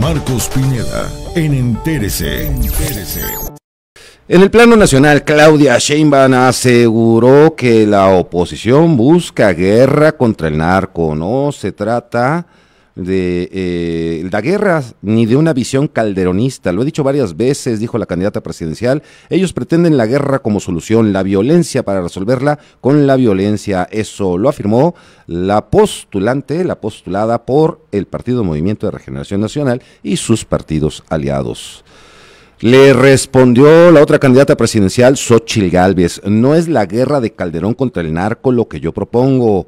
Marcos Pineda en Entérese. En el plano nacional, Claudia Sheinbaum aseguró que la oposición busca guerra contra el narco. No se trata de la eh, guerra ni de una visión calderonista. Lo he dicho varias veces, dijo la candidata presidencial. Ellos pretenden la guerra como solución, la violencia para resolverla con la violencia. Eso lo afirmó la postulante, la postulada por el Partido Movimiento de Regeneración Nacional y sus partidos aliados. Le respondió la otra candidata presidencial, Xochil Gálvez. No es la guerra de Calderón contra el narco lo que yo propongo.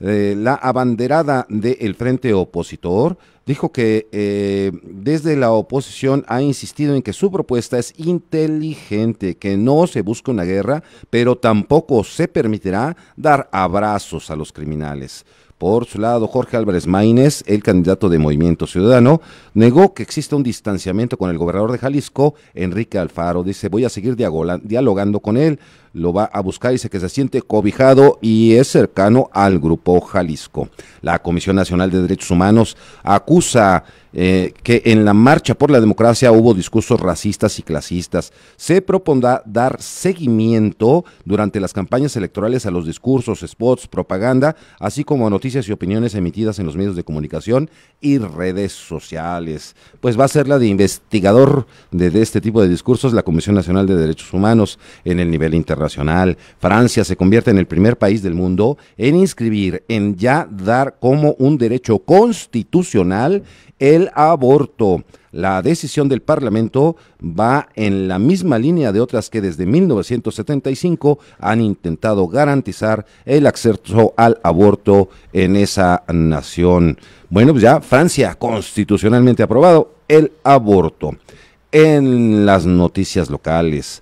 Eh, la abanderada del Frente Opositor dijo que eh, desde la oposición ha insistido en que su propuesta es inteligente, que no se busca una guerra, pero tampoco se permitirá dar abrazos a los criminales. Por su lado, Jorge Álvarez Maínez, el candidato de Movimiento Ciudadano, negó que exista un distanciamiento con el gobernador de Jalisco, Enrique Alfaro. Dice, voy a seguir dialogando con él, lo va a buscar, y dice que se siente cobijado y es cercano al Grupo Jalisco. La Comisión Nacional de Derechos Humanos acusa eh, que en la marcha por la democracia hubo discursos racistas y clasistas. Se propondrá dar seguimiento durante las campañas electorales a los discursos, spots, propaganda, así como noticias y opiniones emitidas en los medios de comunicación y redes sociales. Pues va a ser la de investigador de, de este tipo de discursos la Comisión Nacional de Derechos Humanos en el nivel internacional nacional. Francia se convierte en el primer país del mundo en inscribir, en ya dar como un derecho constitucional el aborto. La decisión del Parlamento va en la misma línea de otras que desde 1975 han intentado garantizar el acceso al aborto en esa nación. Bueno, pues ya Francia constitucionalmente aprobado el aborto. En las noticias locales,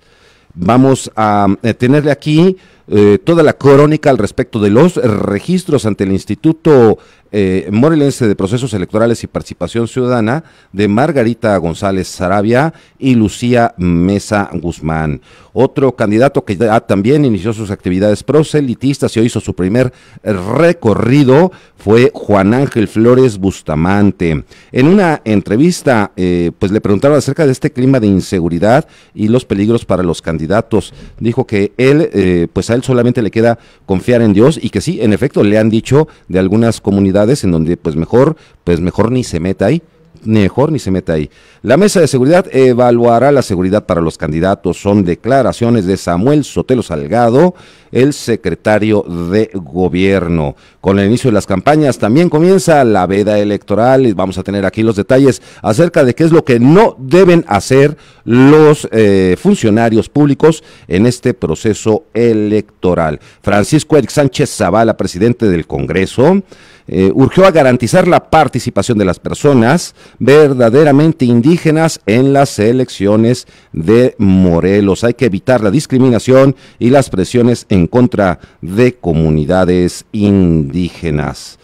Vamos a eh, tenerle aquí eh, toda la crónica al respecto de los registros ante el Instituto eh, morelense de procesos electorales y participación ciudadana de Margarita González Sarabia y Lucía Mesa Guzmán. Otro candidato que ya también inició sus actividades proselitistas y hizo su primer recorrido fue Juan Ángel Flores Bustamante. En una entrevista, eh, pues le preguntaron acerca de este clima de inseguridad y los peligros para los candidatos. Dijo que él, eh, pues a él solamente le queda confiar en Dios y que sí, en efecto, le han dicho de algunas comunidades en donde pues mejor, pues mejor ni se meta ahí mejor ni se mete ahí. La mesa de seguridad evaluará la seguridad para los candidatos. Son declaraciones de Samuel Sotelo Salgado, el secretario de gobierno. Con el inicio de las campañas también comienza la veda electoral y vamos a tener aquí los detalles acerca de qué es lo que no deben hacer los eh, funcionarios públicos en este proceso electoral. Francisco Eric Sánchez Zavala, presidente del Congreso, eh, urgió a garantizar la participación de las personas verdaderamente indígenas en las elecciones de Morelos. Hay que evitar la discriminación y las presiones en contra de comunidades indígenas.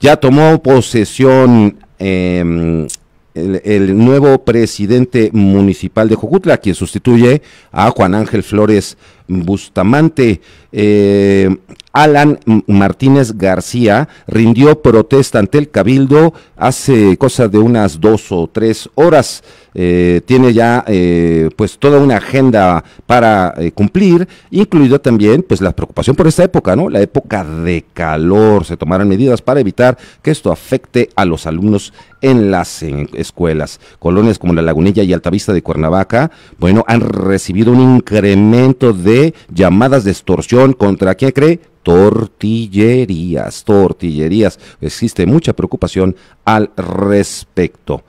Ya tomó posesión em, el, nuevo presidente municipal de Jojutla, quien sustituye a Juan Ángel Flores Bustamante. Eh, Alan Martínez García rindió protesta ante el Cabildo hace cosa de unas dos o tres horas. Eh, tiene ya eh, pues toda una agenda para eh, cumplir, incluido también pues la preocupación por esta época, ¿no? La época de calor. Se tomarán medidas para evitar que esto afecte a los alumnos en las escuelas. Colonias como la Lagunilla y Altavista de Cuernavaca, bueno, han recibido un incremento de llamadas de extorsión contra, ¿quién cree? tortillerías, tortillerías. Existe mucha preocupación al respecto.